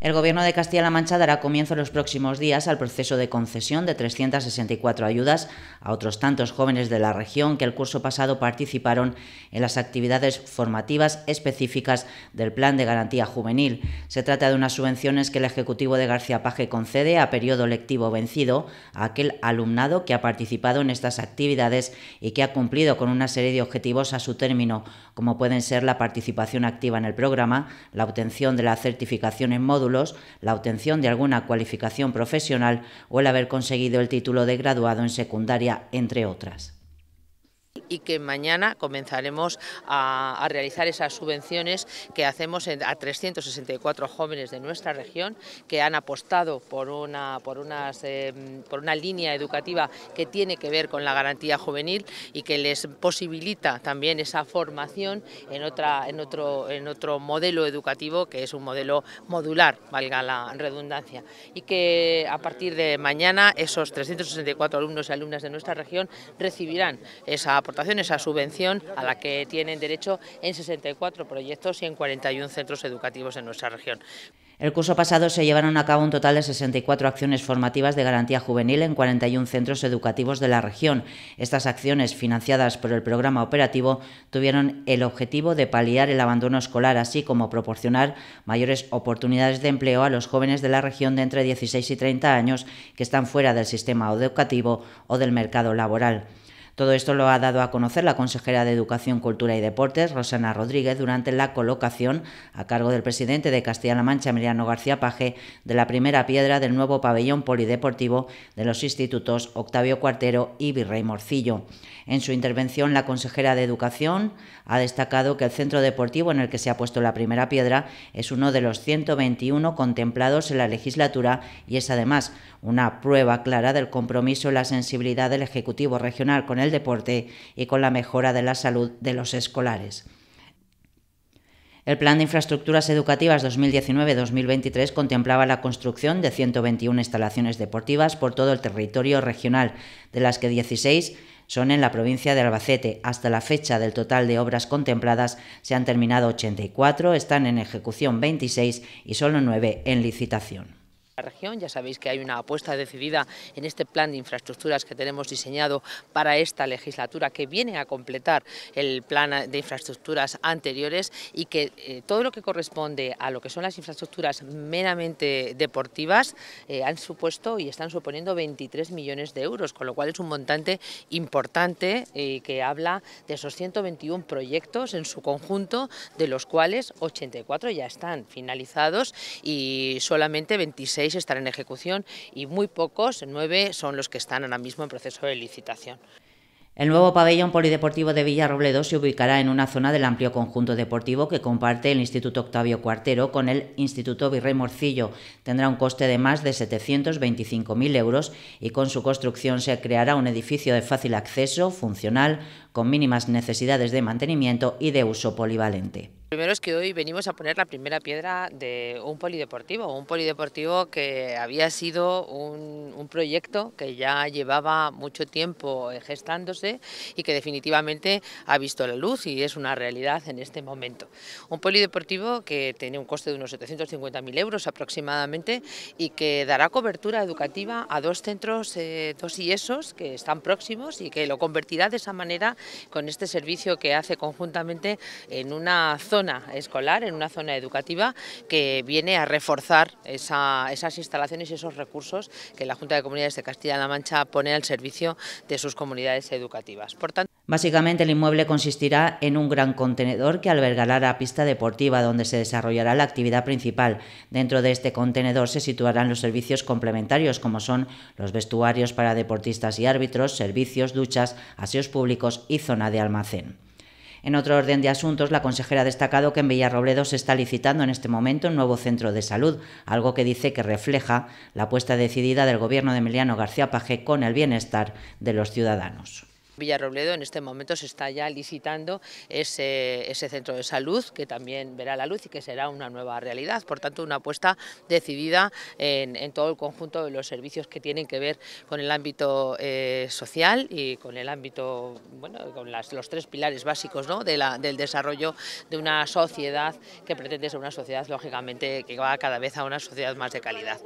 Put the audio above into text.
El Gobierno de Castilla-La Mancha dará comienzo en los próximos días al proceso de concesión de 364 ayudas a otros tantos jóvenes de la región que el curso pasado participaron en las actividades formativas específicas del Plan de Garantía Juvenil. Se trata de unas subvenciones que el Ejecutivo de García Paje concede a periodo lectivo vencido a aquel alumnado que ha participado en estas actividades y que ha cumplido con una serie de objetivos a su término, como pueden ser la participación activa en el programa, la obtención de la certificación en módulo, la obtención de alguna cualificación profesional o el haber conseguido el título de graduado en secundaria, entre otras y que mañana comenzaremos a, realizar esas subvenciones que hacemos a 364 jóvenes de nuestra región que han apostado por una, por unas, em, por una línea educativa que tiene que ver con la garantía juvenil y que les posibilita también esa formación en, otra, en, otro, en otro modelo educativo que es un modelo modular, valga la redundancia, y que a partir de mañana esos 364 alumnos y alumnas de nuestra región recibirán esa aportación esa a subvención a la que tienen derecho en 64 proyectos y en 41 centros educativos en nuestra región. El curso pasado se llevaron a cabo un total de 64 acciones formativas de garantía juvenil en 41 centros educativos de la región. Estas acciones, financiadas por el programa operativo, tuvieron el objetivo de paliar el abandono escolar, así como proporcionar mayores oportunidades de empleo a los jóvenes de la región de entre 16 y 30 años que están fuera del sistema educativo o del mercado laboral. Todo esto lo ha dado a conocer la consejera de Educación, Cultura y Deportes, Rosana Rodríguez, durante la colocación a cargo del presidente de Castilla-La Mancha, Emiliano García Paje, de la primera piedra del nuevo pabellón polideportivo de los institutos Octavio Cuartero y Virrey Morcillo. En su intervención, la consejera de Educación ha destacado que el centro deportivo en el que se ha puesto la primera piedra es uno de los 121 contemplados en la legislatura y es además una prueba clara del compromiso y la sensibilidad del Ejecutivo Regional con el deporte y con la mejora de la salud de los escolares. El Plan de Infraestructuras Educativas 2019-2023 contemplaba la construcción de 121 instalaciones deportivas por todo el territorio regional, de las que 16 son en la provincia de Albacete. Hasta la fecha del total de obras contempladas se han terminado 84, están en ejecución 26 y solo 9 en licitación región, ya sabéis que hay una apuesta decidida en este plan de infraestructuras que tenemos diseñado para esta legislatura que viene a completar el plan de infraestructuras anteriores y que eh, todo lo que corresponde a lo que son las infraestructuras meramente deportivas eh, han supuesto y están suponiendo 23 millones de euros, con lo cual es un montante importante eh, que habla de esos 121 proyectos en su conjunto, de los cuales 84 ya están finalizados y solamente 26 estarán en ejecución y muy pocos, nueve, son los que están ahora mismo en proceso de licitación. El nuevo pabellón polideportivo de Villarrobledo se ubicará en una zona del amplio conjunto deportivo que comparte el Instituto Octavio Cuartero con el Instituto Virrey Morcillo. Tendrá un coste de más de 725.000 euros y con su construcción se creará un edificio de fácil acceso, funcional, con mínimas necesidades de mantenimiento y de uso polivalente. Primero es que hoy venimos a poner la primera piedra de un polideportivo, un polideportivo que había sido un, proyecto que ya llevaba mucho tiempo eh, gestándose y que definitivamente ha visto la luz y es una realidad en este momento. Un polideportivo que tiene un coste de unos 750.000 euros aproximadamente y que dará cobertura educativa a dos centros, eh, dos IESOs que están próximos y que lo convertirá de esa manera con este servicio que hace conjuntamente en una zona escolar, en una zona educativa, que viene a reforzar esas instalaciones y esos recursos que la Junta de Comunidades de Castilla-La Mancha pone al servicio de sus comunidades educativas. Básicamente el inmueble consistirá en un gran contenedor que albergará la pista deportiva donde se desarrollará la actividad principal. Dentro de este contenedor se situarán los servicios complementarios como son los vestuarios para deportistas y árbitros, servicios, duchas, aseos públicos y zona de almacén. En otro orden de asuntos, la consejera ha destacado que en Villarrobledo se está licitando en este momento un nuevo centro de salud, algo que dice que refleja la apuesta decidida del gobierno de Emiliano García Paje con el bienestar de los ciudadanos. Villarrobledo en este momento se está ya licitando ese, centro de salud que también verá la luz y que será una nueva realidad. Por tanto, una apuesta decidida en, todo el conjunto de los servicios que tienen que ver con el ámbito eh, social y con el ámbito, bueno, con los tres pilares básicos ¿no? del desarrollo de una sociedad que pretende ser una sociedad, lógicamente, que va cada vez a una sociedad más de calidad.